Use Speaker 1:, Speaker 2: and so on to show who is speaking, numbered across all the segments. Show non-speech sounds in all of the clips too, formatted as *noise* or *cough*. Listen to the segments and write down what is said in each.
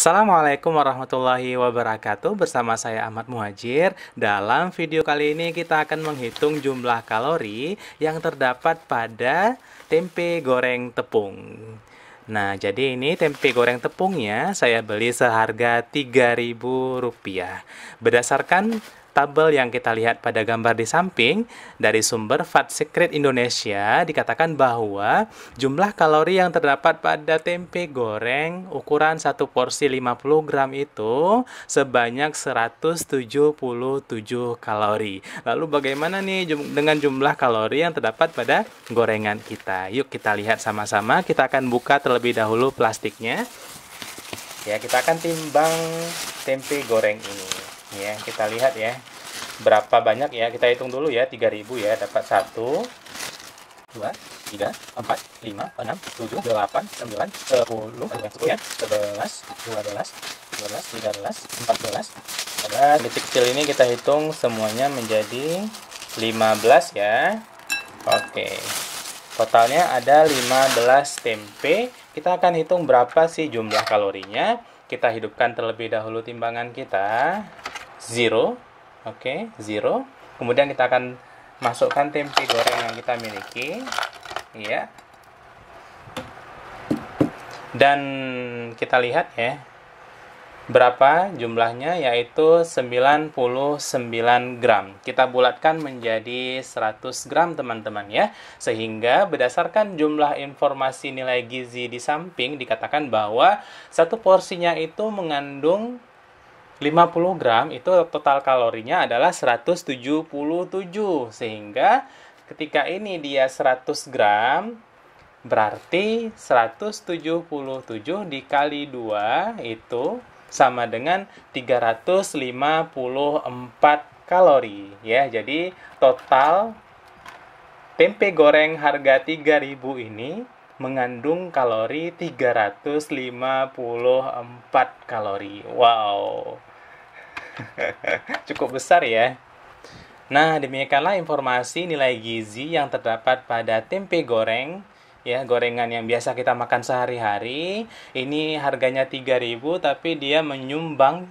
Speaker 1: Assalamualaikum warahmatullahi wabarakatuh Bersama saya Ahmad Muhajir Dalam video kali ini kita akan menghitung jumlah kalori Yang terdapat pada tempe goreng tepung Nah jadi ini tempe goreng tepungnya saya beli seharga Rp3.000 Berdasarkan kabel yang kita lihat pada gambar di samping dari sumber Fat Secret Indonesia dikatakan bahwa jumlah kalori yang terdapat pada tempe goreng ukuran satu porsi 50 gram itu sebanyak 177 kalori. Lalu bagaimana nih dengan jumlah kalori yang terdapat pada gorengan kita? Yuk kita lihat sama-sama. Kita akan buka terlebih dahulu plastiknya. Ya, kita akan timbang tempe goreng ini ya kita lihat ya berapa banyak ya kita hitung dulu ya 3000 ya dapat 1 2 3 4 5 6 7 8 9 10 11 12 12 13 14 ada titik kecil ini kita hitung semuanya menjadi 15 ya oke totalnya ada 15 tempe kita akan hitung berapa sih jumlah kalorinya kita hidupkan terlebih dahulu timbangan kita 0 Oke, okay, zero. Kemudian kita akan masukkan tempe goreng yang kita miliki. Ya. Dan kita lihat ya. Berapa jumlahnya yaitu 99 gram. Kita bulatkan menjadi 100 gram teman-teman ya. Sehingga berdasarkan jumlah informasi nilai gizi di samping dikatakan bahwa satu porsinya itu mengandung 50 gram itu total kalorinya adalah 177 sehingga ketika ini dia 100 gram berarti 177 dikali 2 itu sama dengan 354 kalori ya jadi total tempe goreng harga 3000 ini mengandung kalori 354 kalori wow *laughs* Cukup besar ya. Nah, demikianlah informasi nilai gizi yang terdapat pada tempe goreng ya gorengan yang biasa kita makan sehari-hari ini harganya 3000 tapi dia menyumbang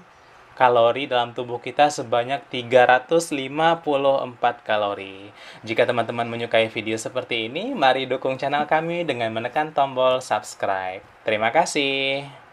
Speaker 1: kalori dalam tubuh kita sebanyak 354 kalori. Jika teman-teman menyukai video seperti ini, mari dukung channel kami dengan menekan tombol subscribe. Terima kasih.